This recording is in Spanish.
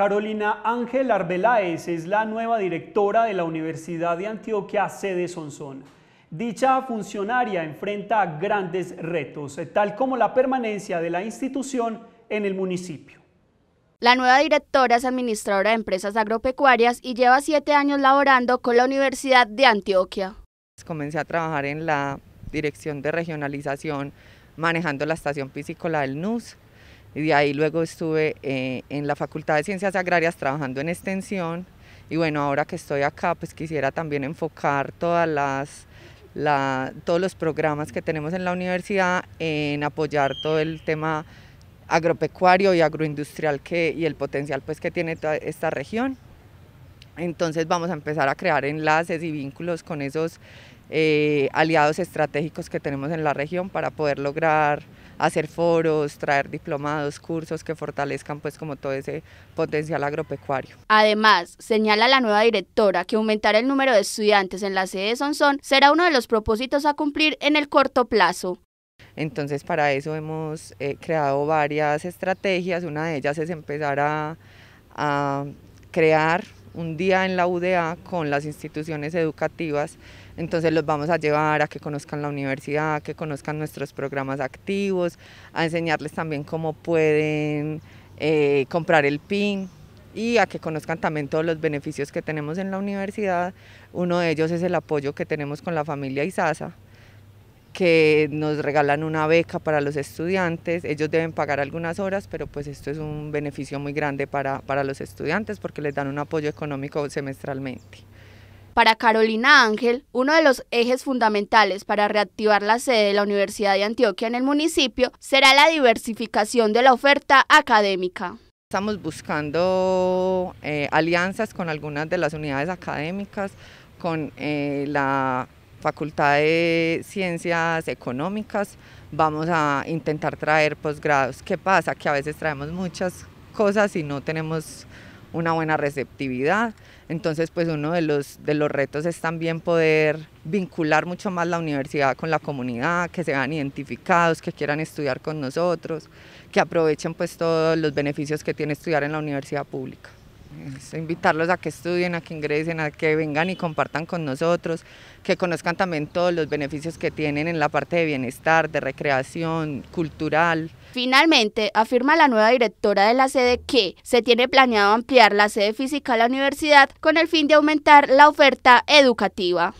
Carolina Ángel Arbeláez es la nueva directora de la Universidad de Antioquia, sede Sonsón. Dicha funcionaria enfrenta grandes retos, eh, tal como la permanencia de la institución en el municipio. La nueva directora es administradora de empresas agropecuarias y lleva siete años laborando con la Universidad de Antioquia. Comencé a trabajar en la Dirección de Regionalización, manejando la estación piscícola del NUS, y de ahí luego estuve eh, en la Facultad de Ciencias Agrarias trabajando en extensión y bueno, ahora que estoy acá pues quisiera también enfocar todas las, la, todos los programas que tenemos en la universidad en apoyar todo el tema agropecuario y agroindustrial que, y el potencial pues que tiene toda esta región. Entonces vamos a empezar a crear enlaces y vínculos con esos eh, aliados estratégicos que tenemos en la región para poder lograr hacer foros, traer diplomados, cursos que fortalezcan pues como todo ese potencial agropecuario. Además, señala la nueva directora que aumentar el número de estudiantes en la sede de Sonsón será uno de los propósitos a cumplir en el corto plazo. Entonces para eso hemos eh, creado varias estrategias, una de ellas es empezar a, a crear un día en la UDA con las instituciones educativas, entonces los vamos a llevar a que conozcan la universidad, a que conozcan nuestros programas activos, a enseñarles también cómo pueden eh, comprar el PIN y a que conozcan también todos los beneficios que tenemos en la universidad. Uno de ellos es el apoyo que tenemos con la familia ISASA, que nos regalan una beca para los estudiantes, ellos deben pagar algunas horas, pero pues esto es un beneficio muy grande para, para los estudiantes porque les dan un apoyo económico semestralmente. Para Carolina Ángel, uno de los ejes fundamentales para reactivar la sede de la Universidad de Antioquia en el municipio será la diversificación de la oferta académica. Estamos buscando eh, alianzas con algunas de las unidades académicas, con eh, la Facultad de Ciencias Económicas, vamos a intentar traer posgrados. ¿Qué pasa? Que a veces traemos muchas cosas y no tenemos una buena receptividad. Entonces, pues uno de los, de los retos es también poder vincular mucho más la universidad con la comunidad, que se identificados, que quieran estudiar con nosotros, que aprovechen pues todos los beneficios que tiene estudiar en la universidad pública invitarlos a que estudien, a que ingresen, a que vengan y compartan con nosotros, que conozcan también todos los beneficios que tienen en la parte de bienestar, de recreación, cultural. Finalmente, afirma la nueva directora de la sede que se tiene planeado ampliar la sede física a la universidad con el fin de aumentar la oferta educativa.